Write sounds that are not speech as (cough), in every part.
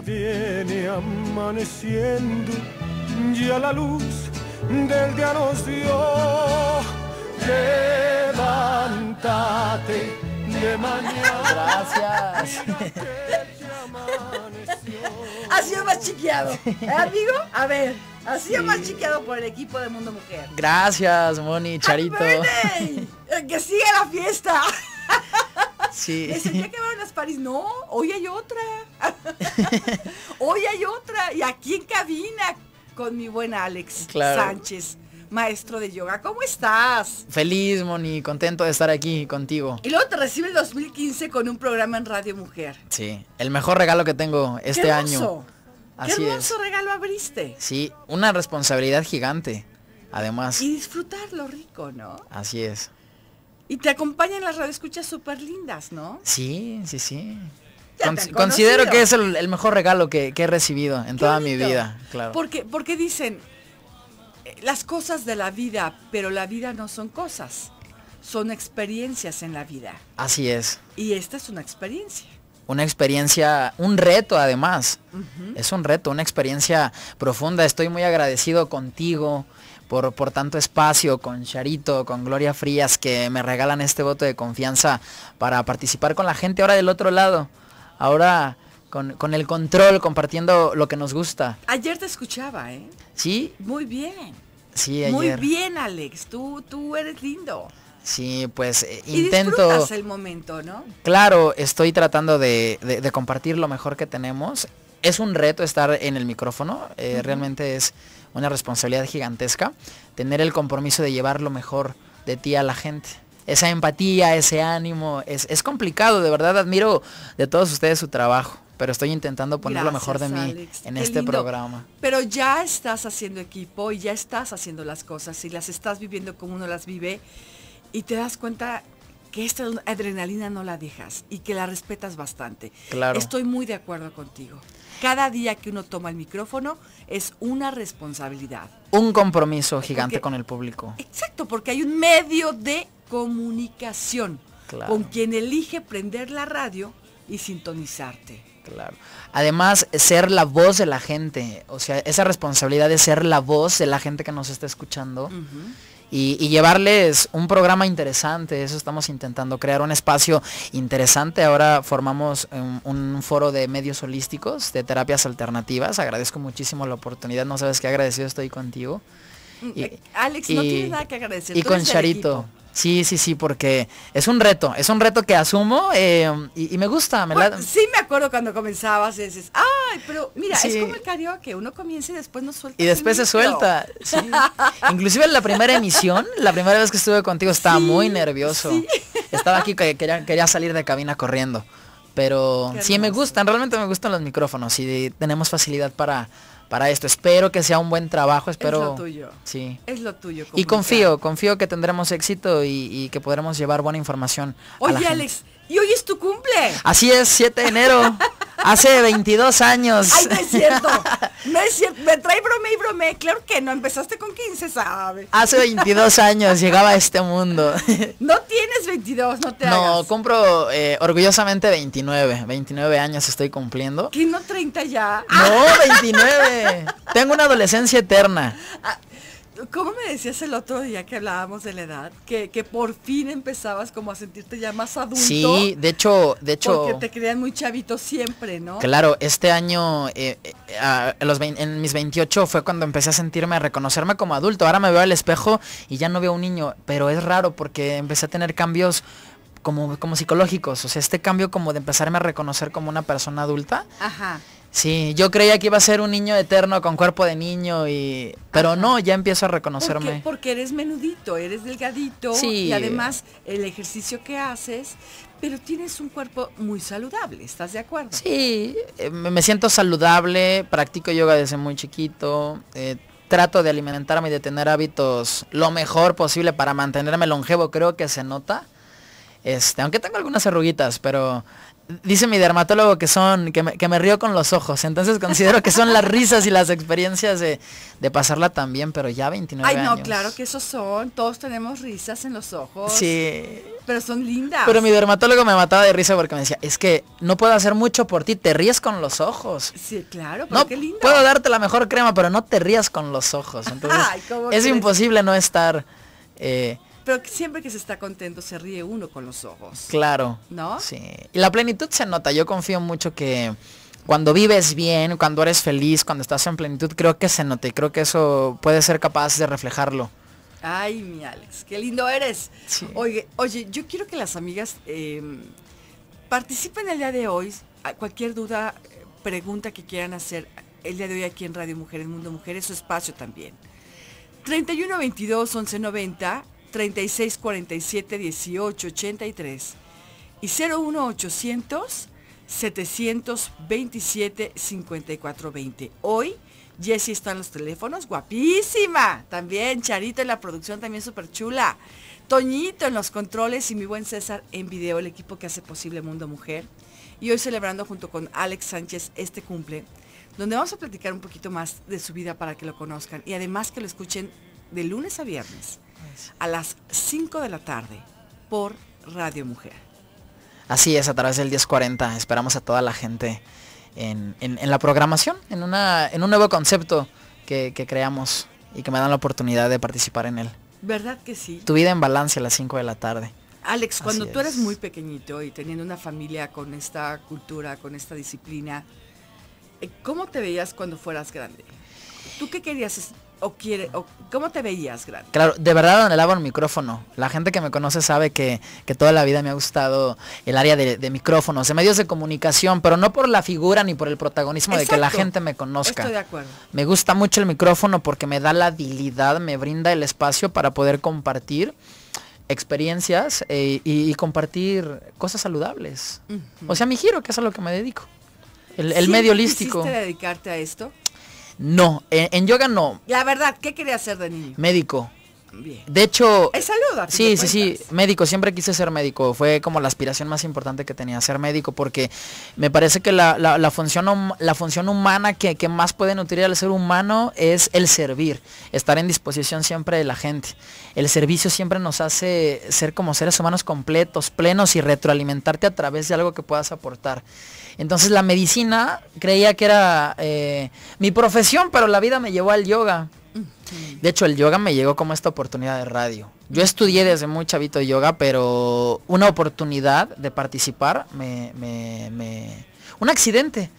viene amaneciendo, a la luz del día nos dio. Levántate de mañana. Gracias. Ha sido más chiqueado, ¿eh, amigo? A ver, ha sido más chiqueado por el equipo de Mundo Mujer. Gracias, Moni, Charito. Que sigue la fiesta. Sí. (laughs) Me sentía que a las parís. No, hoy hay otra. (laughs) hoy hay otra. Y aquí en cabina con mi buen Alex Sánchez maestro de yoga. ¿Cómo estás? Feliz, Moni, contento de estar aquí contigo. Y luego te recibe el 2015 con un programa en Radio Mujer. Sí, el mejor regalo que tengo este año. Qué hermoso regalo abriste. Sí, una responsabilidad gigante, además. Y disfrutar lo rico, ¿no? Así es. Y te acompañan las radioescuchas súper lindas, ¿no? Sí, sí, sí. considero que es el, mejor regalo que, he recibido en toda mi vida, claro. Porque, porque dicen eh, las cosas de la vida, pero la vida no son cosas, son experiencias en la vida. Así es. Y esta es una experiencia una experiencia, un reto además. Es un reto, una experiencia profunda. Estoy muy agradecido contigo, por, tanto espacio, con Charito, con Gloria Frías, que me regalan este voto de confianza para participar con la gente ahora del otro lado. Ahora con, el control, compartiendo lo que nos gusta. Ayer te escuchaba, ¿eh? Sí. Muy bien. Sí, ayer. Muy bien, Alex. Tú, tú eres lindo. Sí, pues eh, intento. el momento, ¿no? Claro, estoy tratando de, compartir lo mejor que tenemos. Es un reto estar en el micrófono. Eh, realmente es una responsabilidad gigantesca, tener el compromiso de llevar lo mejor de ti a la gente. Esa empatía, ese ánimo, es, complicado, de verdad admiro de todos ustedes su trabajo pero estoy intentando poner lo mejor de mí en este programa. Pero ya estás haciendo equipo y ya estás haciendo las cosas y las estás viviendo como uno las vive y te das cuenta que esta adrenalina no la dejas y que la respetas bastante. Estoy muy de acuerdo contigo. Cada día que uno toma el micrófono es una responsabilidad. Un compromiso gigante con el público. Exacto, porque hay un medio de comunicación con quien elige prender la radio y sintonizarte. Claro. Además, ser la voz de la gente, o sea, esa responsabilidad de ser la voz de la gente que nos está escuchando y, llevarles un programa interesante. Eso estamos intentando, crear un espacio interesante. Ahora formamos em, un, foro de medios holísticos, de terapias alternativas. Agradezco muchísimo la oportunidad. No sabes qué agradecido estoy contigo. Mm, y, eh, Alex, no nada que agradecer. Y con Charito. Sí, sí, sí, porque es un reto, es un reto que asumo em, y, me gusta. Me Sí, me acuerdo cuando comenzabas, dices, ay, pero mira, es como el karaoke, uno comienza y después no suelta. Y después se suelta, (laughs) Inclusive en la primera emisión, la primera vez que estuve contigo estaba muy nervioso. Estaba aquí, que quería, quería salir de cabina corriendo. Pero sí me gustan, realmente me gustan los micrófonos y tenemos facilidad para para esto. Espero que sea un buen trabajo, espero... Es lo tuyo. Sí. Es lo tuyo. Y confío, confío que tendremos éxito y, que podremos llevar buena información. Oye, Alex. Y hoy es tu cumple. Así es, 7 de enero. (laughs) Hace 22 años. Ay, (laughs) no es cierto. Me trae brome y brome. Claro que no. Empezaste con 15, sabe Hace 22 años llegaba a este mundo. (laughs) No tienes 22, no te No, compro eh, orgullosamente 29. 29 años estoy cumpliendo. ¿Que no 30 ya? No, 29. Tengo una adolescencia eterna. Ah, ¿Cómo me decías el otro día que hablábamos de la edad? Que, por fin empezabas como a sentirte ya más adulto. Sí, de hecho, de hecho. Porque te creían muy chavito siempre, ¿no? Claro, este año, eh, eh, en mis 28 fue cuando empecé a sentirme, a reconocerme como adulto. Ahora me veo al espejo y ya no veo un niño, pero es raro porque empecé a tener cambios como, como psicológicos. O sea, este cambio como de empezarme a reconocer como una persona adulta. Ajá Sí, yo creía que iba a ser un niño eterno con cuerpo de niño y pero no, ya empiezo a reconocerme. Porque eres menudito, eres delgadito y además el ejercicio que haces, pero tienes un cuerpo muy saludable, ¿estás de acuerdo? Sí, eh, me siento saludable, practico yoga desde muy chiquito, eh, trato de alimentarme y de tener hábitos lo mejor posible para mantenerme longevo, creo que se nota. Este, aunque tengo algunas arruguitas, pero dice mi dermatólogo que son que me, que me, río con los ojos. Entonces considero que son las (laughs) risas y las experiencias de, pasarla también pero ya 29 años. Ay, no, claro que esos son. Todos tenemos risas en los ojos. Sí. Pero son lindas. Pero mi dermatólogo me mataba de risa porque me decía, es que no puedo hacer mucho por ti, te ríes con los ojos. Sí, claro, pero no, qué Puedo darte la mejor crema, pero no te rías con los ojos. (laughs) Entonces, es imposible no estar... Eh, pero siempre que se está contento se ríe uno con los ojos. Claro. ¿No? Sí. Y la plenitud se nota. Yo confío mucho que cuando vives bien, cuando eres feliz, cuando estás en plenitud, creo que se Y Creo que eso puede ser capaz de reflejarlo. Ay, mi Alex, qué lindo eres. Sí. Oye, oye, yo quiero que las amigas em, participen el día de hoy. Cualquier duda, pregunta que quieran hacer el día de hoy aquí en Radio Mujeres, Mundo Mujeres, su espacio también. 31 22 11 90 3647 1883 y 01800 727 5420. Hoy Jessy está en los teléfonos, guapísima. También Charito en la producción, también súper chula. Toñito en los controles y mi buen César en video, el equipo que hace posible Mundo Mujer. Y hoy celebrando junto con Alex Sánchez este cumple, donde vamos a platicar un poquito más de su vida para que lo conozcan y además que lo escuchen de lunes a viernes a las 5 de la tarde por Radio Mujer. Así es, a través del 1040. Esperamos a toda la gente en, la programación, en, un nuevo concepto que, creamos y que me dan la oportunidad de participar en él. ¿Verdad que sí? Tu vida en balance a las 5 de la tarde. Alex, cuando tú eres muy pequeñito y teniendo una familia con esta cultura, con esta disciplina, eh, ¿cómo te veías cuando fueras grande? ¿Tú qué querías quiere, ¿cómo te veías Gran? Claro, de verdad anhelaba un micrófono. La gente que me conoce sabe que, toda la vida me ha gustado el área de, micrófonos, de medios de comunicación, pero no por la figura ni por el protagonismo de que la gente me conozca. Estoy de acuerdo. Me gusta mucho el micrófono porque me da la habilidad, me brinda el espacio para poder compartir experiencias eh, y, compartir cosas saludables. O sea, mi giro, que es a lo que me dedico. El, medio holístico. dedicarte a esto? No, en, yoga no. La verdad, ¿qué quería hacer de niño? Médico. De hecho, Sí, sí, sí, médico, siempre quise ser médico. Fue como la aspiración más importante que tenía, ser médico, porque me parece que la, función, la función humana que, más puede nutrir al ser humano es el servir, estar en disposición siempre de la gente. El servicio siempre nos hace ser como seres humanos completos, plenos y retroalimentarte a través de algo que puedas aportar. Entonces la medicina creía que era eh, mi profesión, pero la vida me llevó al yoga. De hecho, el yoga me llegó como esta oportunidad de radio. Yo estudié desde muy chavito yoga, pero una oportunidad de participar me... un accidente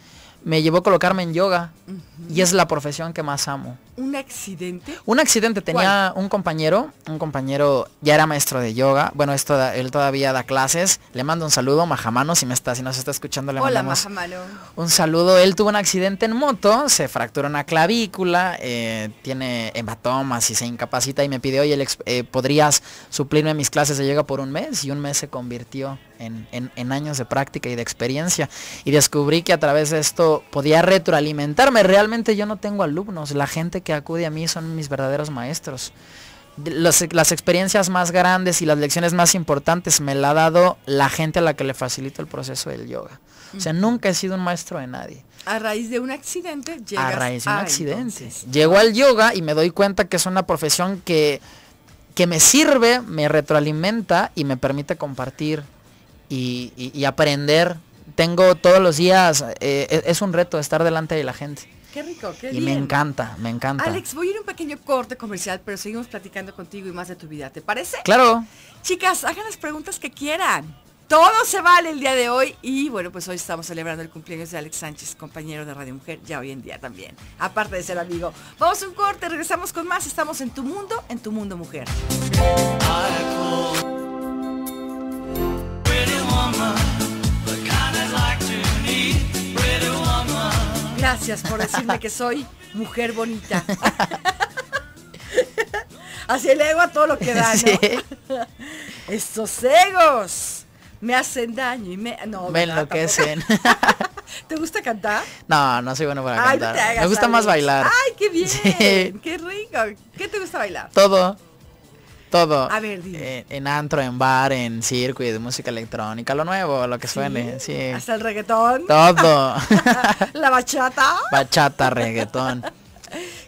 me llevó a colocarme en yoga y es la profesión que más amo. ¿Un accidente? Un accidente. Tenía un compañero, un compañero ya era maestro de yoga. Bueno, esto él todavía da clases. Le mando un saludo, Majamano, si me está, si nos está escuchando, le Hola, un saludo. Él tuvo un accidente en moto, se fracturó una clavícula, eh, tiene hematomas y se incapacita y me pidió, oye, eh, ¿podrías suplirme mis clases de yoga por un mes? Y un mes se convirtió en, años de práctica y de experiencia. Y descubrí que a través de esto podía retroalimentarme. Realmente yo no tengo alumnos. La gente que acude a mí son mis verdaderos maestros. las experiencias más grandes y las lecciones más importantes me la ha dado la gente a la que le facilito el proceso del yoga. O sea, nunca he sido un maestro de nadie. A raíz de un accidente llegas a raíz de un accidente. Llego al yoga y me doy cuenta que es una profesión que que me sirve, me retroalimenta y me permite compartir y, aprender. Tengo todos los días, eh, e, es, un reto estar delante de la gente. Qué rico, qué Y me encanta, me encanta. Alex, voy a ir a un pequeño corte comercial, pero seguimos platicando contigo y más de tu vida, ¿te parece? Claro. Chicas, hagan las preguntas que quieran. Todo se vale el día de hoy y bueno, pues hoy estamos celebrando el cumpleaños de Alex Sánchez, compañero de Radio Mujer, ya hoy en día también, aparte de ser amigo. Vamos a un corte, regresamos con más, estamos en tu mundo, en tu mundo mujer. Gracias por decirme que soy mujer bonita. Así el ego a todo lo que da, ¿no? Estos egos me hacen daño y me... No, me enloquecen. ¿Te gusta cantar? No, no soy bueno para cantar. me gusta más bailar. Ay, qué bien. Qué rico. ¿Qué te gusta bailar? Todo todo. A ver, dime. En, antro, en bar, en circo de música electrónica, lo nuevo, lo que suene. Hasta el reggaetón. Todo. (laughs) la bachata. Bachata, reggaetón. (laughs)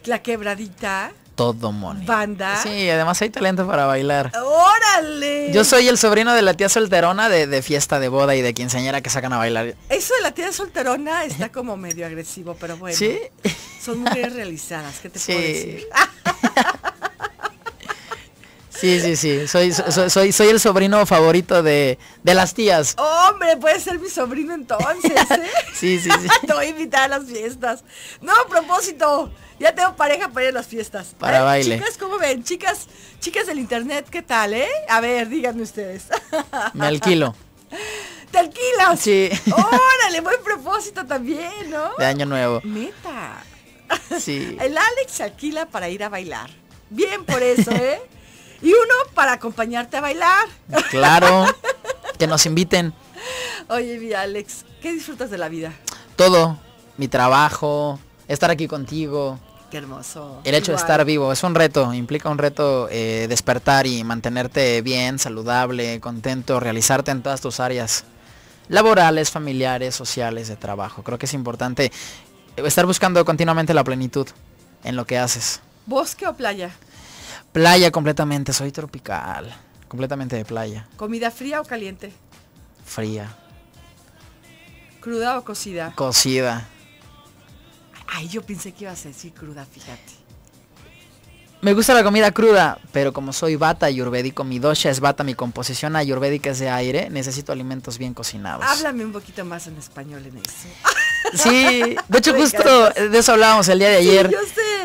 La quebradita. Todo, mono. Banda. Sí, además hay talento para bailar. ¡Órale! Yo soy el sobrino de la tía solterona de, fiesta de boda y de quinceañera que sacan a bailar. Eso de la tía solterona está (laughs) como medio agresivo, pero bueno. Sí. Son mujeres realizadas, ¿qué te puedo decir? Sí, sí, sí. Soy, soy, soy, el sobrino favorito de, las tías. Hombre, puede ser mi sobrino entonces. ¿eh? (laughs) sí, sí, sí. (laughs) Te voy a invitar a las fiestas. No, a propósito. Ya tengo pareja para ir a las fiestas. Para baile. Chicas, ¿cómo ven? Chicas, chicas del internet, ¿qué tal, eh? A ver, díganme ustedes. (laughs) Me alquilo. ¿Te alquilas? Sí. Órale, buen propósito también, ¿no? De año nuevo. ¡Meta! Sí. El Alex se alquila para ir a bailar. Bien por eso, ¿eh? y uno para acompañarte a bailar. Claro, (laughs) que nos inviten. Oye, mi Alex, ¿qué disfrutas de la vida? Todo, mi trabajo, estar aquí contigo. Qué hermoso. El hecho de estar vivo es un reto, implica un reto eh, despertar y mantenerte bien, saludable, contento, realizarte en todas tus áreas laborales, familiares, sociales, de trabajo. Creo que es importante estar buscando continuamente la plenitud en lo que haces. ¿Bosque o playa? Playa completamente, soy tropical. Completamente de playa. ¿Comida fría o caliente? Fría. ¿Cruda o cocida? Cocida. Ay, yo pensé que ibas a decir cruda, fíjate. Me gusta la comida cruda, pero como soy bata ayurvédico, mi dosha es bata, mi composición ayurvédica es de aire, necesito alimentos bien cocinados. Háblame un poquito más en español en eso. (laughs) Sí, de hecho (laughs) justo de eso hablábamos el día de ayer.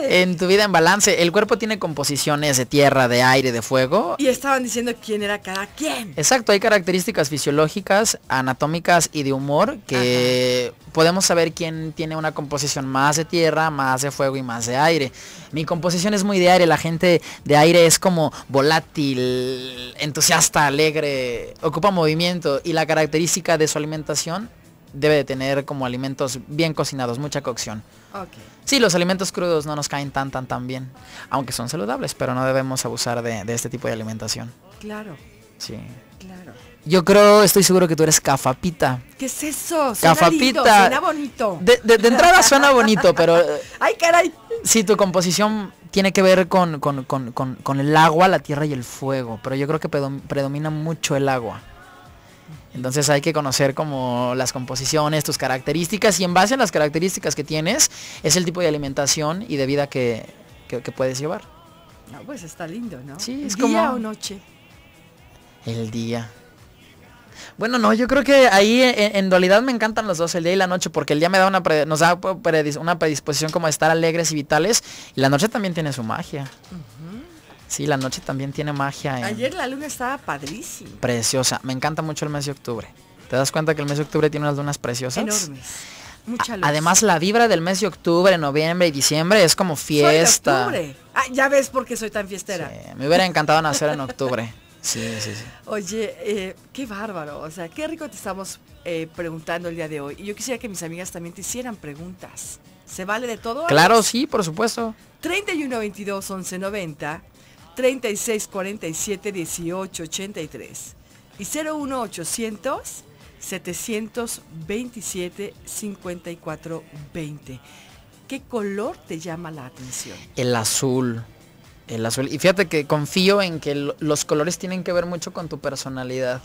En tu vida en balance, el cuerpo tiene composiciones de tierra, de aire, de fuego. Y estaban diciendo quién era cada quien. Exacto, hay características fisiológicas, anatómicas y de humor que podemos saber quién tiene una composición más de tierra, más de fuego y más de aire. Mi composición es muy de la gente de aire es como volátil, entusiasta, alegre, ocupa movimiento y la característica de su alimentación debe de tener como alimentos bien cocinados, mucha cocción. Okay. Sí, los alimentos crudos no nos caen tan, tan, tan bien, aunque son saludables, pero no debemos abusar de, de este tipo de alimentación. Claro. Sí. Claro. Yo creo, estoy seguro que tú eres cafapita. ¿Qué es eso? cafapita. suena bonito. De, entrada suena bonito, pero... (laughs) Eh, ¡Ay, caray! Sí, tu composición tiene que ver con, el agua, la tierra y el fuego, pero yo creo que predomina mucho el agua. Entonces hay que conocer como las composiciones, tus características y en base a las características que tienes es el tipo de alimentación y de vida que, puedes llevar. No, pues está lindo, ¿no? Sí, es ¿Día o noche? El día. Bueno, no, yo creo que ahí eh, en, realidad dualidad me encantan los dos, el día y la noche, porque el día me da una nos da una predisposición como estar alegres y vitales, y la noche también tiene su magia. Sí, la noche también tiene magia. Ayer la luna estaba padrísima. Preciosa, me encanta mucho el mes de octubre. ¿Te das cuenta que el mes de octubre tiene unas lunas preciosas? Enormes. Mucha luz. Además, la vibra del mes de octubre, noviembre y diciembre es como fiesta. Ah, ya ves por qué soy tan fiestera. me hubiera encantado nacer en octubre. (laughs) Sí, sí, sí. Oye, eh, qué bárbaro, o sea, qué rico te estamos eh, preguntando el día de hoy. Y yo quisiera que mis amigas también te hicieran preguntas. ¿Se vale de todo? Claro, sí, por supuesto. 31 22 11 90, 36 47 18 83 y 01 800 727 54 20. ¿Qué color te llama la atención? El azul el azul. Y fíjate que confío en que los colores tienen que ver mucho con tu personalidad.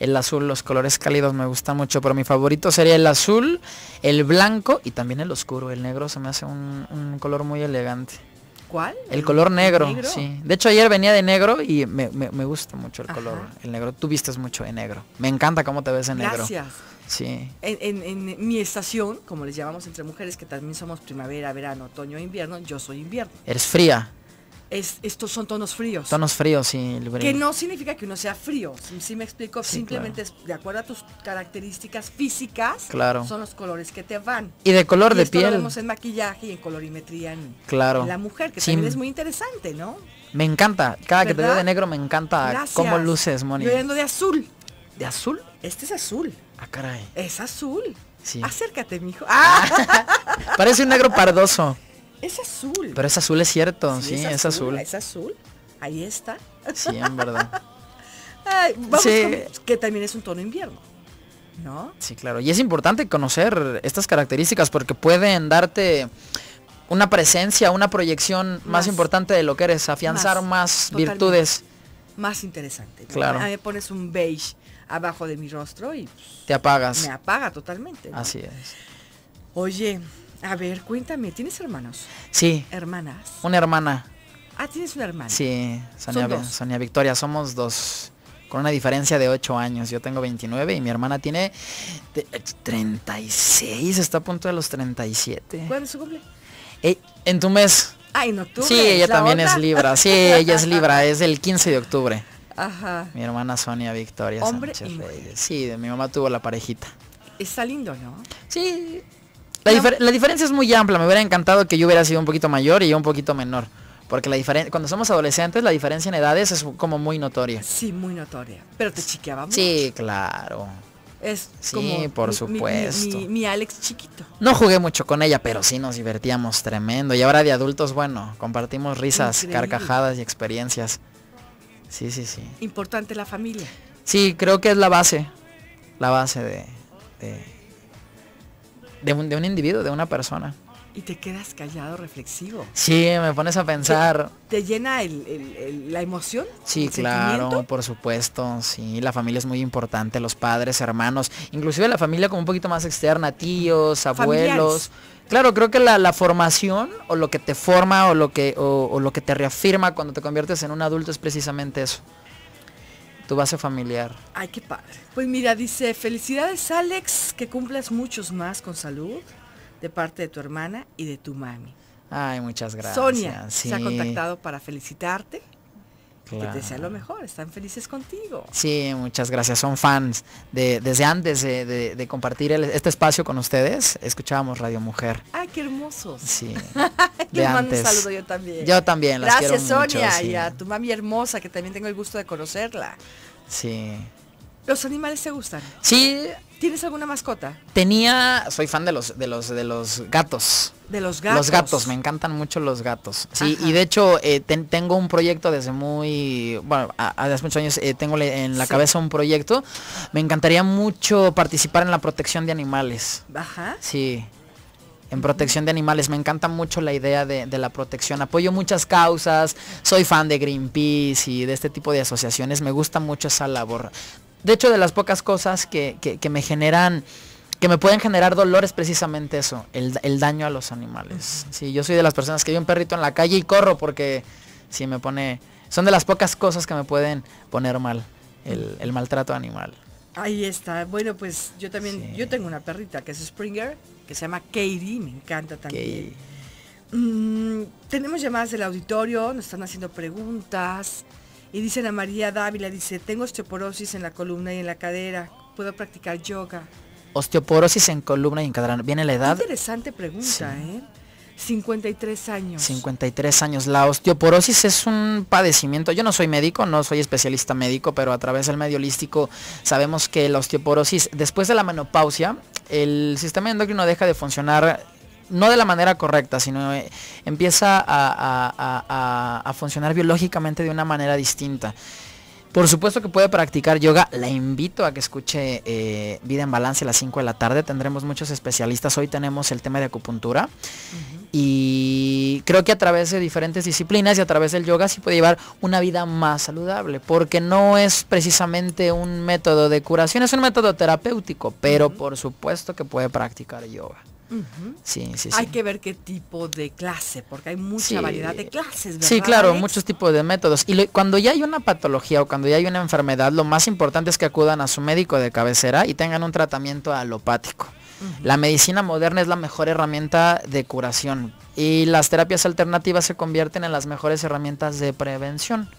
El azul, los colores cálidos me gustan mucho, pero mi favorito sería el azul, el blanco y también el oscuro. El negro se me hace un, color muy elegante. ¿Cuál? El, color negro, sí. De hecho ayer venía de negro y me, gusta mucho el color, el negro. Tú vistes mucho de negro. Me encanta cómo te ves en Gracias. negro. Sí. En, en, mi estación, como les llamamos entre mujeres, que también somos primavera, verano, otoño, invierno, yo soy invierno. Eres fría estos son tonos fríos. Tonos fríos, sí. que no significa que uno sea frío, si, me explico, simplemente de acuerdo a tus características físicas, claro. son los colores que te van. Y de color de piel. Lo en maquillaje y en colorimetría en, claro. la mujer, que también es muy interesante, ¿no? Me encanta, cada que te veo de negro me encanta como cómo luces, Moni. de azul. ¿De azul? Este es azul. Ah, caray. Es azul. Sí. Acércate, mijo. ¡Ah! ah. (laughs) Parece un negro pardoso. Es azul. Pero es azul, es cierto, sí, es, azul, es, azul, ahí está. Sí, en verdad. (laughs) vamos con, que también es un tono invierno. ¿No? Sí, claro. Y es importante conocer estas características porque pueden darte una presencia, una proyección más, importante de lo que eres, afianzar más, virtudes. Más interesante. Claro. me pones un beige abajo de mi rostro y... Pues, Te apagas. Me apaga totalmente. Así es. Oye, a ver, cuéntame, ¿tienes hermanos? Sí. ¿Hermanas? Una hermana. Ah, tienes una hermana. Sí, Sonia, Victoria, somos dos. Con una diferencia de ocho años. Yo tengo 29 y mi hermana tiene 36, está a punto de los 37. ¿Cuándo su cumple? Eh, en tu mes. Ah, en octubre. Sí, ella también es Libra. Sí, ella es Libra. Es el 15 de octubre. Ajá. Mi hermana Sonia Victoria. Sánchez Sí, mi mamá tuvo la parejita. Está lindo, ¿no? Sí, la, diferencia es muy amplia. Me hubiera encantado que yo hubiera sido un poquito mayor y yo un poquito menor. Porque la diferencia, cuando somos adolescentes, la diferencia en edades es como muy notoria. Sí, muy notoria. Pero te chiqueaba mucho. Sí, claro. sí, por supuesto. Mi, Alex chiquito. No jugué mucho con ella, pero sí nos divertíamos tremendo. Y ahora de adultos, bueno, compartimos risas, carcajadas y experiencias. Sí, sí, sí. Importante la familia. Sí, creo que es la base. La base de de un, individuo, de una persona. Y te quedas callado, reflexivo. Sí, me pones a pensar. ¿Te, llena la emoción? Sí, claro, por supuesto. Sí, la familia es muy importante, los padres, hermanos, inclusive la familia como un poquito más externa, tíos, abuelos. Claro, creo que la, formación o lo que te forma o lo que, o lo que te reafirma cuando te conviertes en un adulto es precisamente eso tu base familiar. Ay, qué padre. Pues mira, dice, felicidades Alex, que cumplas muchos más con salud de parte de tu hermana y de tu mami. Ay, muchas gracias. Sonia se ha contactado para felicitarte. Que te sea lo mejor, están felices contigo. Sí, muchas gracias. Son fans de, desde antes de, compartir este espacio con ustedes. Escuchábamos Radio Mujer. ¡Ay, qué hermosos! Sí. (laughs) Les mando un saludo yo también. Yo también, las gracias, Sonia, y a tu mami hermosa, que también tengo el gusto de conocerla. Sí. ¿Los animales te gustan? Sí, ¿Tienes alguna mascota? Tenía, soy fan de los de los de los gatos. De los gatos. Los gatos, me encantan mucho los gatos. Sí, y de hecho eh, tengo un proyecto desde muy, bueno, hace muchos años eh, tengo en la cabeza un proyecto. Me encantaría mucho participar en la protección de animales. Ajá. Sí en protección de animales. Me encanta mucho la idea de, la protección. Apoyo muchas causas, soy fan de Greenpeace y de este tipo de asociaciones. Me gusta mucho esa labor. De hecho, de las pocas cosas que, me generan, que me pueden generar dolor es precisamente eso, el, daño a los animales. Sí, yo soy de las personas que veo un perrito en la calle y corro porque sí me pone, son de las pocas cosas que me pueden poner mal, el, maltrato animal. Ahí está. Bueno, pues yo también, yo tengo una perrita que es Springer, que se llama Katie, me encanta también. Mm, tenemos llamadas del auditorio, nos están haciendo preguntas. Y dicen a María Dávila, dice, tengo osteoporosis en la columna y en la cadera, puedo practicar yoga. Osteoporosis en columna y en cadera, ¿viene la edad? interesante pregunta, ¿eh? 53 años. 53 años. La osteoporosis es un padecimiento. Yo no soy médico, no soy especialista médico, pero a través del medio holístico sabemos que la osteoporosis, después de la menopausia, el sistema endocrino deja de funcionar no de la manera correcta, sino eh, empieza a, funcionar biológicamente de una manera distinta. Por supuesto que puede practicar yoga, la invito a que escuche eh, Vida en Balance a las 5 de la tarde, tendremos muchos especialistas, hoy tenemos el tema de acupuntura y creo que a través de diferentes disciplinas y a través del yoga sí puede llevar una vida más saludable, porque no es precisamente un método de curación, es un método terapéutico, pero por supuesto que puede practicar yoga. Sí, sí, Hay que ver qué tipo de clase, porque hay mucha variedad de clases, Sí, claro, muchos tipos de métodos. Y cuando ya hay una patología o cuando ya hay una enfermedad, lo más importante es que acudan a su médico de cabecera y tengan un tratamiento alopático. La medicina moderna es la mejor herramienta de curación y las terapias alternativas se convierten en las mejores herramientas de prevención.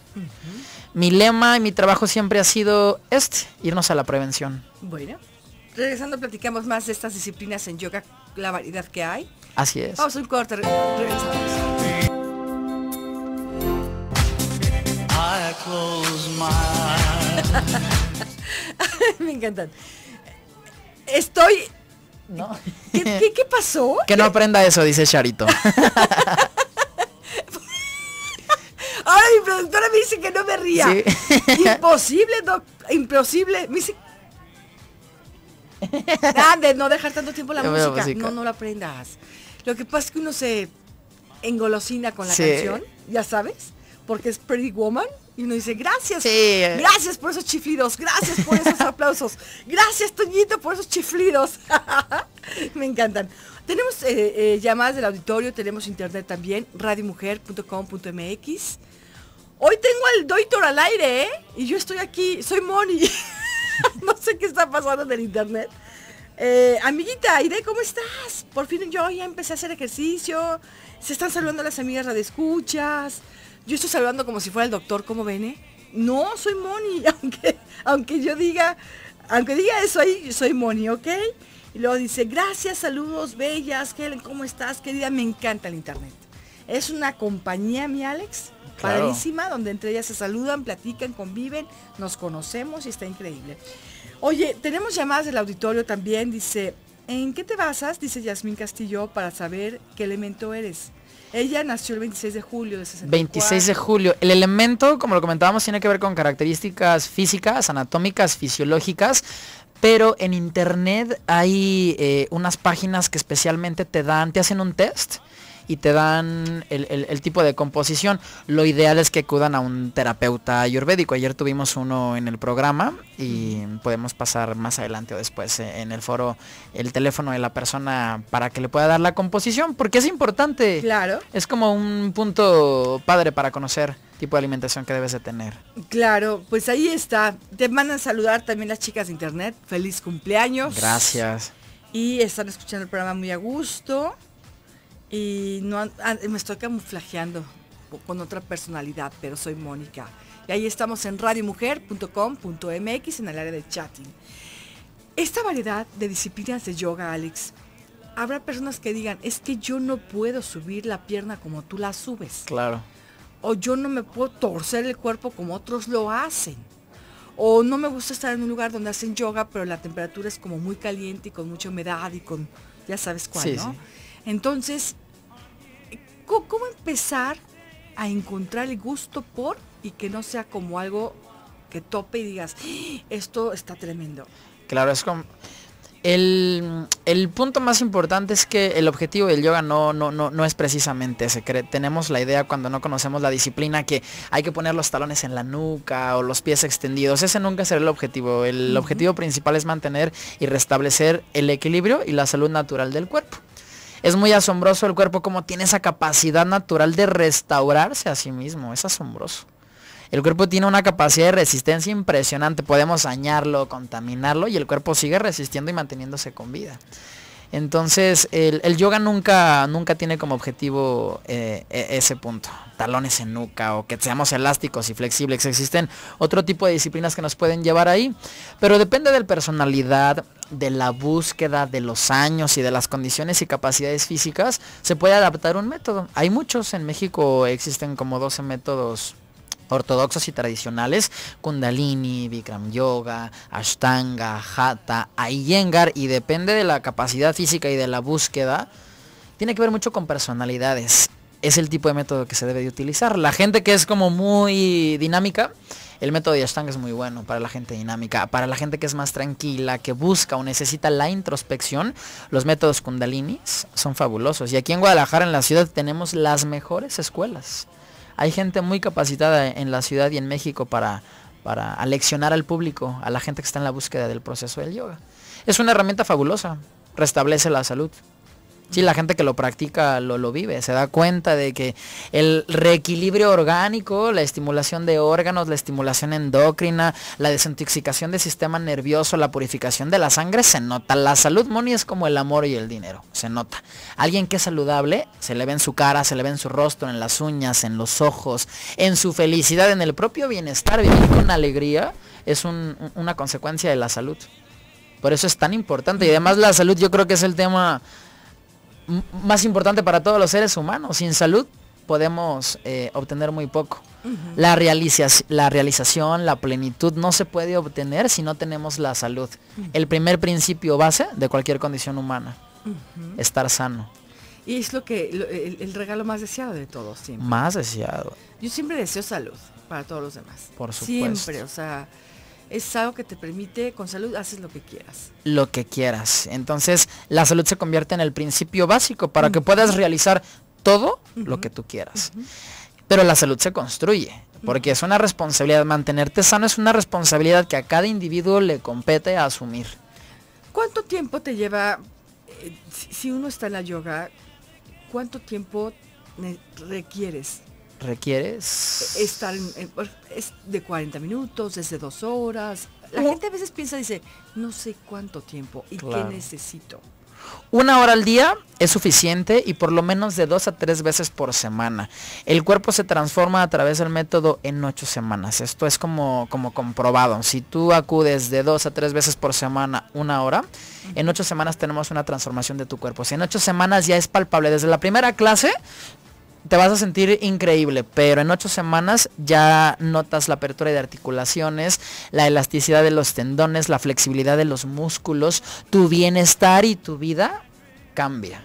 Mi lema y mi trabajo siempre ha sido este, irnos a la prevención. Bueno. Regresando platicamos más de estas disciplinas en yoga, la variedad que hay. Así es. Vamos a un corte, regresamos. (laughs) Me encantan. Estoy... No. ¿Qué, pasó? Que no aprenda eso, dice Charito. Ahora (laughs) mi productora me dice que no me ría. Imposible, doc, imposible. Me dice, (laughs) Grande, no dejar tanto tiempo la música. Pues no, no la aprendas. Lo que pasa es que uno se engolosina con la canción, ya sabes, porque es Pretty Woman. Y uno dice, gracias, gracias por esos chiflidos, gracias por esos (laughs) aplausos, gracias Toñito por esos chiflidos. (laughs) Me encantan. Tenemos eh, eh, llamadas del auditorio, tenemos internet también, radiomujer.com.mx. Hoy tengo al Doitor al aire, ¿eh? Y yo estoy aquí, soy Moni. no sé qué está pasando en el internet. Eh, amiguita, Aide, ¿cómo estás? Por fin yo ya empecé a hacer ejercicio. Se están saludando las amigas radioescuchas. Yo estoy saludando como si fuera el doctor, ¿cómo ven, eh? No, soy Moni, (laughs) aunque, aunque yo diga, aunque diga eso ahí, soy Moni, ¿ok? Y luego dice, gracias, saludos, bellas, Helen, ¿cómo estás? Querida, me encanta el internet. Es una compañía, mi Alex, padrísima, donde entre ellas se saludan, platican, conviven, nos conocemos y está increíble. Oye, tenemos llamadas del auditorio también, dice, ¿en qué te basas? Dice Yasmín Castillo para saber qué elemento eres. Ella nació el 26 de julio de 64. 26 de julio. El elemento, como lo comentábamos, tiene que ver con características físicas, anatómicas, fisiológicas, pero en internet hay eh, unas páginas que especialmente te dan, te hacen un test y te dan el, tipo de composición. Lo ideal es que acudan a un terapeuta ayurvédico. Ayer tuvimos uno en el programa y podemos pasar más adelante o después eh, en el foro el teléfono de la persona para que le pueda dar la composición, porque es importante. Claro. Es como un punto padre para conocer tipo de alimentación que debes de tener. Claro, pues ahí está. Te mandan saludar también las chicas de internet. Feliz cumpleaños. Gracias. Y están escuchando el programa muy a gusto y no me estoy camuflajeando con otra personalidad, pero soy Mónica. Y ahí estamos en radiomujer.com.mx en el área de chatting. Esta variedad de disciplinas de yoga, Alex, habrá personas que digan, es que yo no puedo subir la pierna como tú la subes. Claro. O yo no me puedo torcer el cuerpo como otros lo hacen. O no me gusta estar en un lugar donde hacen yoga, pero la temperatura es como muy caliente y con mucha humedad y con, ya sabes cuál, ¿no? Entonces, ¿Cómo empezar a encontrar el gusto por y que no sea como algo que tope y digas, ¡Ah! esto está tremendo? Claro, es como... El, punto más importante es que el objetivo del yoga no, no, no, es precisamente ese. Tenemos la idea cuando no conocemos la disciplina que hay que poner los talones en la nuca o los pies extendidos. Ese nunca será el objetivo. El objetivo principal es mantener y restablecer el equilibrio y la salud natural del cuerpo. Es muy asombroso el cuerpo como tiene esa capacidad natural de restaurarse a sí mismo. Es asombroso. El cuerpo tiene una capacidad de resistencia impresionante. Podemos dañarlo, contaminarlo y el cuerpo sigue resistiendo y manteniéndose con vida. Entonces, el, yoga nunca, nunca tiene como objetivo eh, e, ese punto. Talones en nuca o que seamos elásticos y flexibles. Existen otro tipo de disciplinas que nos pueden llevar ahí. Pero depende de la personalidad, de la búsqueda, de los años y de las condiciones y capacidades físicas, se puede adaptar un método. Hay muchos en México, existen como 12 métodos ortodoxos y tradicionales, kundalini, Bikram Yoga, Ashtanga, Hatha, ayengar y depende de la capacidad física y de la búsqueda, tiene que ver mucho con personalidades. Es el tipo de método que se debe de utilizar. La gente que es como muy dinámica, el método de Ashtanga es muy bueno para la gente dinámica. Para la gente que es más tranquila, que busca o necesita la introspección, los métodos kundalinis son fabulosos. Y aquí en Guadalajara, en la ciudad, tenemos las mejores escuelas hay gente muy capacitada en la ciudad y en México para, para aleccionar al público, a la gente que está en la búsqueda del proceso del yoga. Es una herramienta fabulosa, restablece la salud. Sí, la gente que lo practica lo, lo vive, se da cuenta de que el reequilibrio orgánico, la estimulación de órganos, la estimulación endocrina, la desintoxicación del sistema nervioso, la purificación de la sangre, se nota. La salud, Moni, es como el amor y el dinero, se nota. Alguien que es saludable, se le ve en su cara, se le ve en su rostro, en las uñas, en los ojos, en su felicidad, en el propio bienestar, vivir con alegría, es una consecuencia de la salud. Por eso es tan importante. Y además la salud yo creo que es el tema más importante para todos los seres humanos. Sin salud podemos eh, obtener muy poco. la, realización, la realización, la plenitud no se puede obtener si no tenemos la salud. El primer principio base de cualquier condición humana, estar sano. Y es lo que el, regalo más deseado de todos siempre. Más deseado. Yo siempre deseo salud para todos los demás. Por supuesto. Siempre, o sea, es algo que te permite, con salud haces lo que quieras. Lo que quieras. Entonces, la salud se convierte en el principio básico para que puedas realizar todo lo que tú quieras. Pero la salud se construye, porque es una responsabilidad. Mantenerte sano es una responsabilidad que a cada individuo le compete asumir. ¿Cuánto tiempo te lleva, eh, si uno está en la yoga, cuánto tiempo requieres requieres? estar es de 40 minutos, es de dos horas. La oh. gente a veces piensa, dice, no sé cuánto tiempo y qué necesito. Una hora al día es suficiente y por lo menos de dos a tres veces por semana. El cuerpo se transforma a través del método en ocho semanas. Esto es como, como comprobado. Si tú acudes de dos a tres veces por semana una hora, en ocho semanas tenemos una transformación de tu cuerpo. Si en ocho semanas ya es palpable desde la primera clase, te vas a sentir increíble, pero en ocho semanas ya notas la apertura de articulaciones, la elasticidad de los tendones, la flexibilidad de los músculos, tu bienestar y tu vida cambia.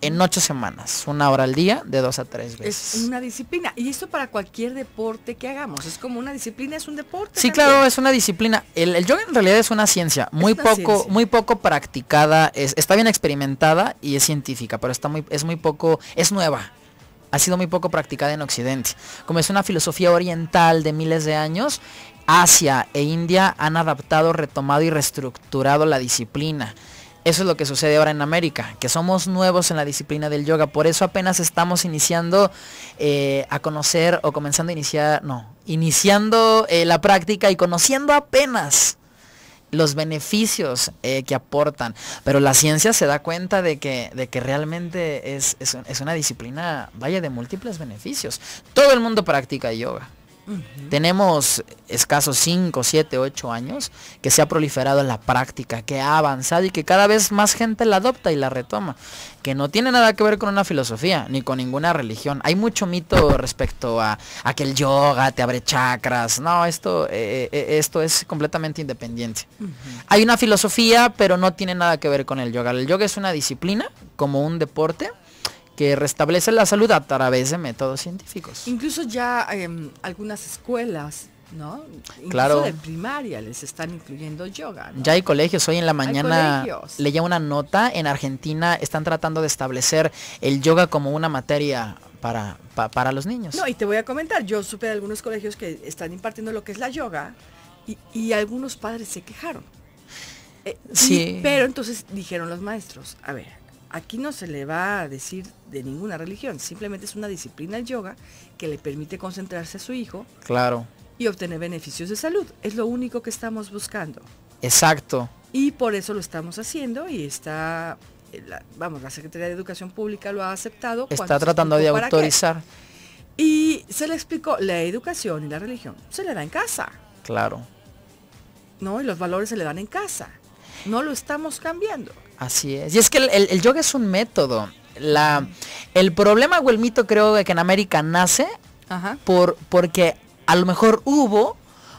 En ocho semanas, una hora al día, de dos a tres veces. Es una disciplina. Y esto para cualquier deporte que hagamos. Es como una disciplina, es un deporte. Sí, claro, es una disciplina. El, yoga en realidad es una ciencia. Muy poco, muy poco practicada. está bien experimentada y es científica, pero está muy, es muy poco, es nueva ha sido muy poco practicada en Occidente. Como es una filosofía oriental de miles de años, Asia e India han adaptado, retomado y reestructurado la disciplina. Eso es lo que sucede ahora en América, que somos nuevos en la disciplina del yoga, por eso apenas estamos iniciando eh, a conocer o comenzando a iniciar, no, iniciando eh, la práctica y conociendo apenas los beneficios eh, que aportan. Pero la ciencia se da cuenta de que, de que realmente es una disciplina, vaya, de múltiples beneficios. Todo el mundo practica yoga. Tenemos escasos 5, 7, 8 años que se ha proliferado en la práctica, que ha avanzado y que cada vez más gente la adopta y la retoma, que no tiene nada que ver con una filosofía ni con ninguna religión. Hay mucho mito respecto a, que el yoga te abre chakras. No, esto, eh, eh, eh, esto es completamente independiente. Hay una filosofía, pero no tiene nada que ver con el yoga. El yoga es una disciplina, como un deporte que restablece la salud a través de métodos científicos. Incluso ya em, algunas escuelas ¿no? Incluso claro. de primaria les están incluyendo yoga. Ya hay colegios, hoy en la mañana leía una nota, en Argentina están tratando de establecer el yoga como una materia para, para los niños. No, y te voy a comentar, yo supe de algunos colegios que están impartiendo lo que es la yoga y, y algunos padres se quejaron. Eh, sí. pero entonces dijeron los maestros, a ver, Aquí no se le va a decir de ninguna religión, simplemente es una disciplina el yoga que le permite concentrarse a su hijo. Claro. Y obtener beneficios de salud. Es lo único que estamos buscando. Exacto. Y por eso lo estamos haciendo y está, eh, vamos, la Secretaría de Educación Pública lo ha aceptado. Está tratando de autorizar. Y se le explicó, la educación y la religión se le da en casa. Claro. No, y los valores se le dan en casa. No lo estamos cambiando. Así es. Y es que el, yoga es un método. La, el problema o el mito creo que en América nace Por, porque a lo mejor hubo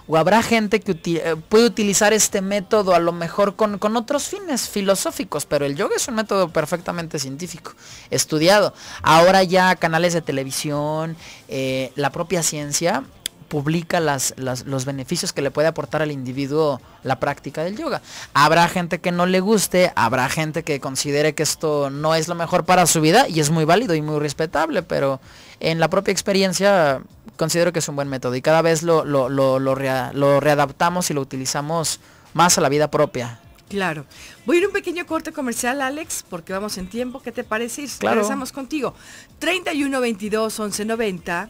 o habrá gente que eh, puede utilizar este método a lo mejor con, otros fines filosóficos, pero el yoga es un método perfectamente científico, estudiado. Ahora ya canales de televisión, eh, la propia ciencia publica las, los beneficios que le puede aportar al individuo la práctica del yoga. Habrá gente que no le guste, habrá gente que considere que esto no es lo mejor para su vida y es muy válido y muy respetable, pero en la propia experiencia considero que es un buen método y cada vez lo, lo, readaptamos y lo utilizamos más a la vida propia. Claro. Voy a ir un pequeño corte comercial, Alex, porque vamos en tiempo. ¿Qué te parece? regresamos contigo. 31 22 11 90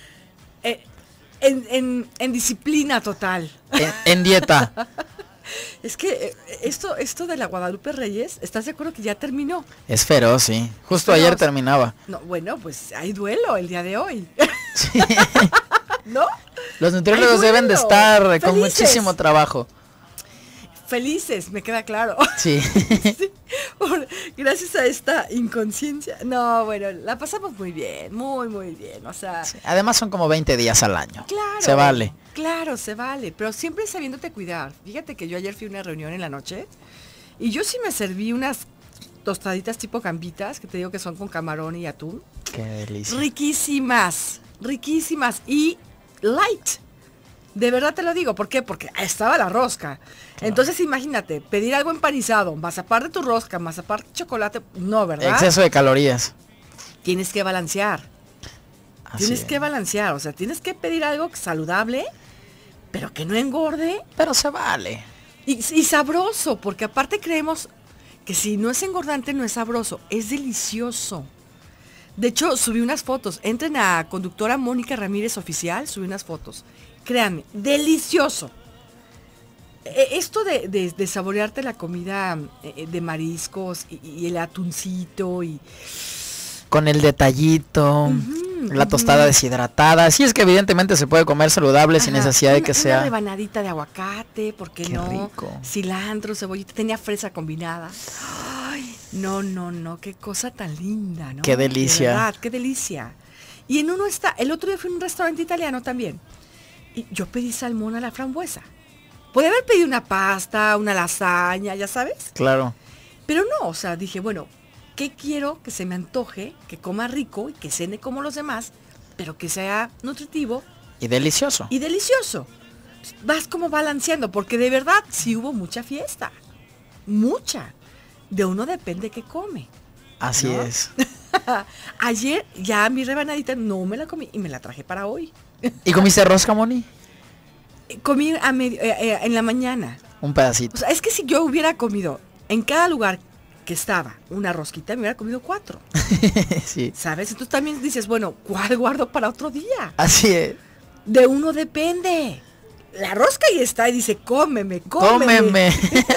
Eh, en, disciplina total. En, dieta. (laughs) es que eh, esto, esto de la Guadalupe Reyes, ¿estás de acuerdo que ya terminó? Es feroz, sí. Justo ayer terminaba. bueno, pues hay duelo el día de hoy. (laughs) ¿No? Los nutriólogos deben de estar con muchísimo trabajo. Felices, me queda claro. sí. (laughs) gracias a esta inconsciencia. No, bueno, la pasamos muy bien, muy, muy bien. O sea. además son como 20 días al año. Claro. Se vale. Claro, se vale. Pero siempre sabiéndote cuidar. Fíjate que yo ayer fui a una reunión en la noche y yo sí me serví unas tostaditas tipo gambitas, que te digo que son con camarón y atún. Qué delicia. Riquísimas, riquísimas. Y light. De verdad te lo digo, ¿por qué? Porque estaba la rosca. Entonces imagínate, pedir algo empanizado, más aparte tu rosca, más aparte chocolate, no, ¿verdad? Exceso de calorías. Tienes que balancear. tienes que balancear, o sea, tienes que pedir algo saludable, pero que no engorde. Pero se vale. Y, y sabroso, porque aparte creemos que si no es engordante, no es sabroso, es delicioso. De hecho, subí unas fotos. Entren a conductora Mónica Ramírez Oficial, subí unas fotos créanme, delicioso. E, esto de, saborearte la comida eh, eh, de mariscos y, el atuncito y... Con el detallito. la tostada deshidratada. Sí, es que evidentemente se puede comer saludable sin necesidad de que sea. Una rebanadita de aguacate, porque no? Cilantro, cebollita, tenía fresa combinada. Ay, no, no, no, qué cosa tan linda, ¿no? Qué delicia. qué delicia. Y en uno está, el otro día fui a un restaurante italiano también. Y yo pedí salmón a la frambuesa. Podía haber pedido una pasta, una lasaña, ya sabes. Claro. Pero no, o sea, dije, bueno, ¿qué quiero que se me antoje, que coma rico y que cene como los demás, pero que sea nutritivo? Y delicioso. Y delicioso. Vas como balanceando, porque de verdad sí hubo mucha fiesta. Mucha. De uno depende qué come. Así es. (laughs) Ayer ya mi rebanadita no me la comí y me la traje para hoy. (laughs) ¿Y comiste rosca, Moni? Comí eh, eh, en la mañana. Un pedacito. es que si yo hubiera comido en cada lugar que estaba una rosquita, me hubiera comido cuatro. (laughs) sí. ¿Sabes? Entonces también dices, bueno, ¿cuál guardo para otro día? Así es. De uno depende. La rosca ahí está y dice, cómeme, cómeme. Cómeme.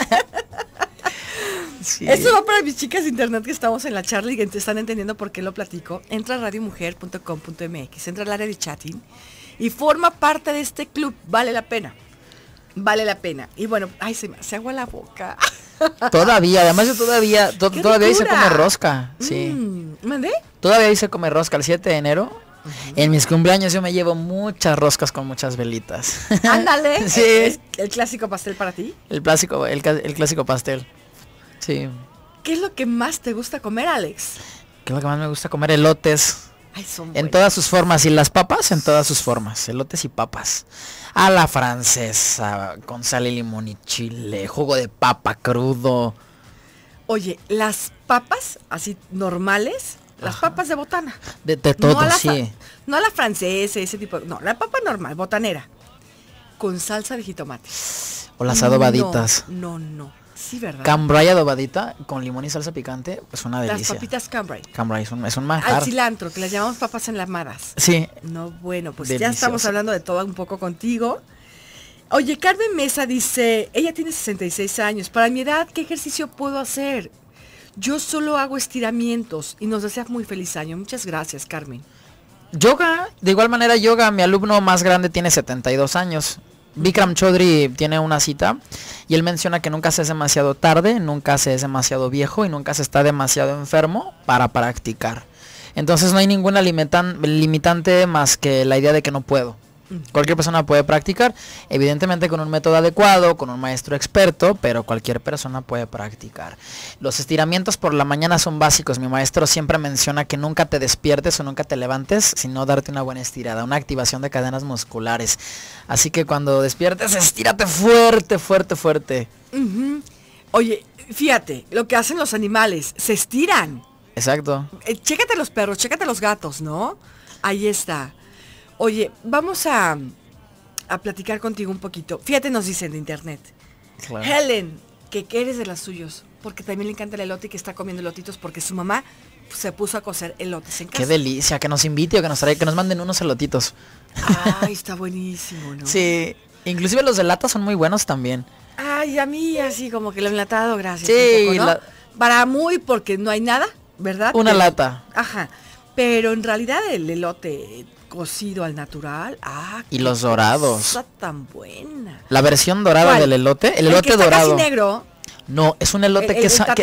(laughs) Esto va para mis chicas de internet que estamos en la charla y que están entendiendo por qué lo platico. Entra a radiomujer.com.mx, entra al área de chatting y forma parte de este club. Vale la pena. Vale la pena. Y bueno, ay, se se agua la boca. (laughs) Todavía, además yo todavía, todavía hice comer rosca. Sí. Mm, ¿Mandé? Todavía hice comer rosca el 7 de enero. En mis cumpleaños yo me llevo muchas roscas con muchas velitas. Ándale. (laughs) sí. ¿El, clásico pastel para ti? El clásico, el clásico pastel. Sí. ¿Qué es lo que más te gusta comer, Alex? ¿Qué es lo que más me gusta comer? Elotes. Ay, son en todas sus formas. Y las papas en todas sus formas. Elotes y papas. A la francesa, con sal y limón y chile, jugo de papa crudo. Oye, las papas, así normales, las papas de botana. De, de sí. No a la francesa, ese tipo. no, la papa normal, botanera. Con salsa de jitomate. O las adobaditas. no, no. no. Sí, ¿verdad? Cambray adobadita con limón y salsa picante, pues una delicia. Las papitas cambray. Cambray es es un Al cilantro, que las llamamos papas enlamadas. Sí. No, bueno, pues ya estamos hablando de todo un poco contigo. Oye, Carmen Mesa dice, ella tiene 66 años, para mi edad, ¿qué ejercicio puedo hacer? Yo solo hago estiramientos y nos desea muy feliz año. Muchas gracias, Carmen. Yoga, de igual manera yoga, mi alumno más grande tiene 72 años Vikram Chaudhry tiene una cita y él menciona que nunca se es demasiado tarde, nunca se es demasiado viejo y nunca se está demasiado enfermo para practicar. Entonces no hay ninguna limitante más que la idea de que no puedo. Cualquier persona puede practicar, evidentemente con un método adecuado, con un maestro experto, pero cualquier persona puede practicar. Los estiramientos por la mañana son básicos. Mi maestro siempre menciona que nunca te despiertes o nunca te levantes sino darte una buena estirada, una activación de cadenas musculares. Así que cuando despiertes, estírate fuerte, fuerte, fuerte. Oye, fíjate, lo que hacen los animales, se estiran. Exacto. Eh, chécate los perros, chécate los gatos, ¿no? Ahí está. Oye, vamos a, a platicar contigo un poquito. Fíjate, nos dicen de internet. Helen, que, eres de las suyos, porque también le encanta el elote y que está comiendo elotitos porque su mamá se puso a cocer elotes en casa. Qué delicia, que nos invite o que nos que nos manden unos elotitos. Ay, está buenísimo, ¿no? Sí, inclusive los de lata son muy buenos también. Ay, a mí así como que lo enlatado, gracias. Sí, para muy porque no hay nada, ¿verdad? Una lata. Ajá. Pero en realidad el elote cocido al natural. Ah, y los dorados. tan buena. La versión dorada del elote, el, elote dorado. negro. No, es un elote que es está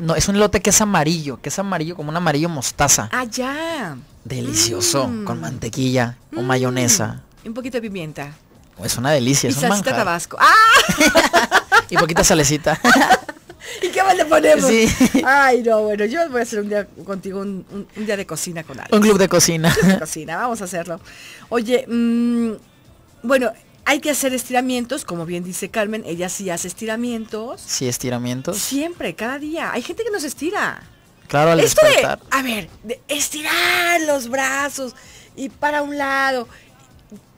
No, es un elote que es amarillo, que es amarillo como un amarillo mostaza. Ah, ya. Delicioso, mm. con mantequilla o mm. mayonesa. Y un poquito de pimienta. Oh, es una delicia, y es un manjar. tabasco. ¡Ah! (laughs) y poquita salecita. (laughs) (laughs) ¿Y qué más le ponemos? Ay, no, bueno, yo voy a hacer un día contigo un, día de cocina con alguien. Un club de cocina. Club de cocina, vamos a hacerlo. Oye, mm, bueno, hay que hacer estiramientos, como bien dice Carmen, ella sí hace estiramientos. Sí, estiramientos. Siempre, cada día. Hay gente que nos estira. Claro, al a ver, estirar los brazos y para un lado.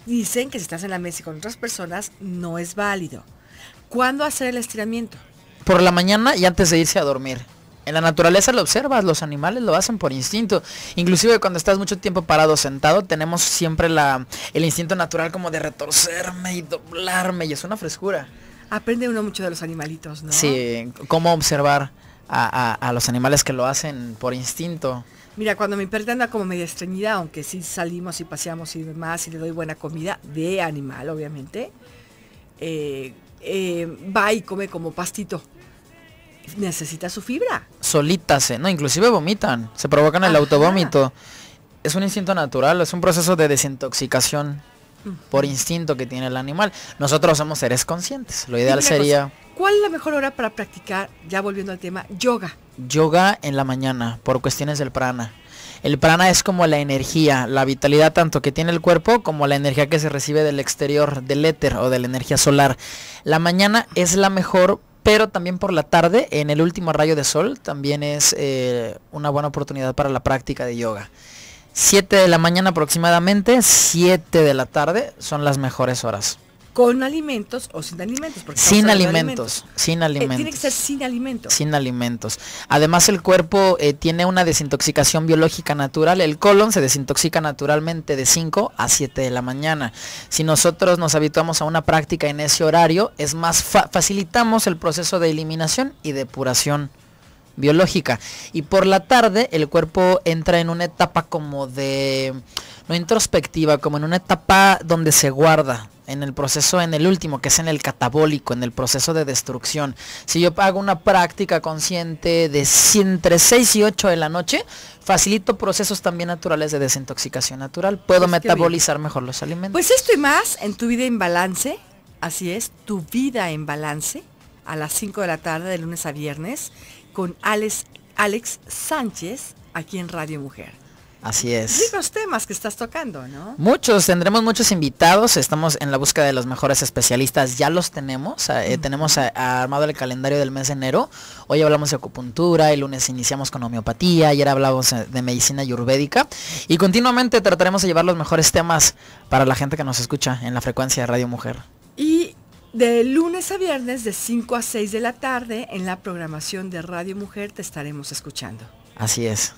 Dicen que si estás en la mesa y con otras personas, no es válido. ¿Cuándo hacer el estiramiento? por la mañana y antes de irse a dormir. En la naturaleza lo observas, los animales lo hacen por instinto. Inclusive cuando estás mucho tiempo parado sentado, tenemos siempre la, el instinto natural como de retorcerme y doblarme y es una frescura. Aprende uno mucho de los animalitos, ¿no? Sí, cómo observar a, los animales que lo hacen por instinto. Mira, cuando mi perrita anda como media estreñida, aunque sí salimos y paseamos y demás, y le doy buena comida de animal, obviamente, eh, eh, va y come como pastito. Necesita su fibra. Solitas, no, inclusive vomitan, se provocan el autovómito. Es un instinto natural, es un proceso de desintoxicación por instinto que tiene el animal. Nosotros somos seres conscientes. Lo ideal sería... ¿Cuál es la mejor hora para practicar, ya volviendo al tema, yoga? Yoga en la mañana, por cuestiones del prana. El prana es como la energía, la vitalidad tanto que tiene el cuerpo como la energía que se recibe del exterior, del éter o de la energía solar. La mañana es la mejor pero también por la tarde, en el último rayo de sol, también es eh, una buena oportunidad para la práctica de yoga. 7 de la mañana aproximadamente, 7 de la tarde son las mejores horas con alimentos o sin alimentos. sin alimentos, sin eh, alimentos. tiene que ser sin alimentos. Sin alimentos. Además el cuerpo eh, tiene una desintoxicación biológica natural. El colon se desintoxica naturalmente de 5 a 7 de la mañana. Si nosotros nos habituamos a una práctica en ese horario, es más, facilitamos el proceso de eliminación y depuración biológica. Y por la tarde el cuerpo entra en una etapa como de, no introspectiva, como en una etapa donde se guarda en el proceso, en el último, que es en el catabólico, en el proceso de destrucción. Si yo hago una práctica consciente de entre 6 y 8 de la noche, facilito procesos también naturales de desintoxicación natural. Puedo pues metabolizar mejor los alimentos. Pues esto y más en tu vida en balance, así es, tu vida en balance, a las 5 de la tarde de lunes a viernes con Alex, Alex Sánchez aquí en Radio Mujer. Así es. ¿los temas que estás tocando, ¿no? Muchos, tendremos muchos invitados. Estamos en la búsqueda de los mejores especialistas. Ya los tenemos. Ah, eh, tenemos armado el calendario del mes de enero. Hoy hablamos de acupuntura, el lunes iniciamos con homeopatía, ayer hablamos eh, de medicina ayurvédica. Y continuamente trataremos de llevar los mejores temas para la gente que nos escucha en la frecuencia de Radio Mujer. Y de lunes a viernes de 5 a 6 de la tarde en la programación de Radio Mujer te estaremos escuchando. Así es.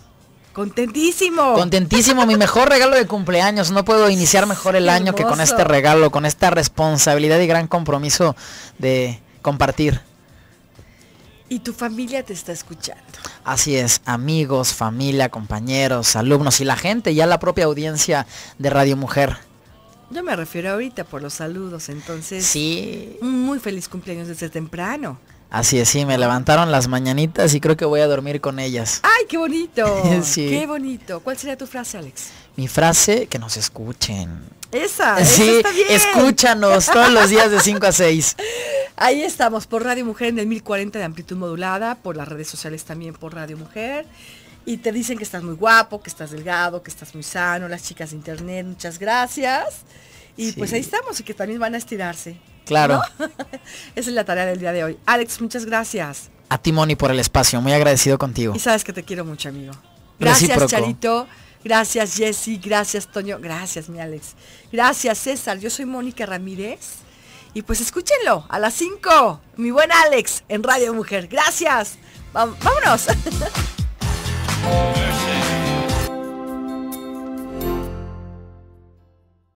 Contentísimo. Contentísimo, mi mejor regalo de cumpleaños. No puedo iniciar mejor el año que con este regalo, con esta responsabilidad y gran compromiso de compartir. Y tu familia te está escuchando. Así es, amigos, familia, compañeros, alumnos y la gente, ya la propia audiencia de Radio Mujer. Yo me refiero ahorita por los saludos, entonces. Sí. muy feliz cumpleaños desde temprano. Así es, sí, me levantaron las mañanitas y creo que voy a dormir con ellas. ¡Ay, qué bonito! (laughs) sí. ¡Qué bonito! ¿Cuál sería tu frase, Alex? Mi frase, que nos escuchen. Esa, sí, está bien. escúchanos todos los días de 5 a 6. (laughs) Ahí estamos, por Radio Mujer en el 1040 de amplitud modulada, por las redes sociales también por Radio Mujer y te dicen que estás muy guapo, que estás delgado, que estás muy sano, las chicas de internet, muchas gracias. Y pues ahí estamos y que también van a estirarse. Claro. (laughs) Esa es la tarea del día de hoy. Alex, muchas gracias. A ti, Moni, por el espacio. Muy agradecido contigo. Y sabes que te quiero mucho, amigo. Gracias, Charito. Gracias, Jessy. Gracias, Toño. Gracias, mi Alex. Gracias, César. Yo soy Mónica Ramírez. Y pues escúchenlo a las 5. Mi buen Alex en Radio Mujer. Gracias. Vámonos. (laughs) Mercy.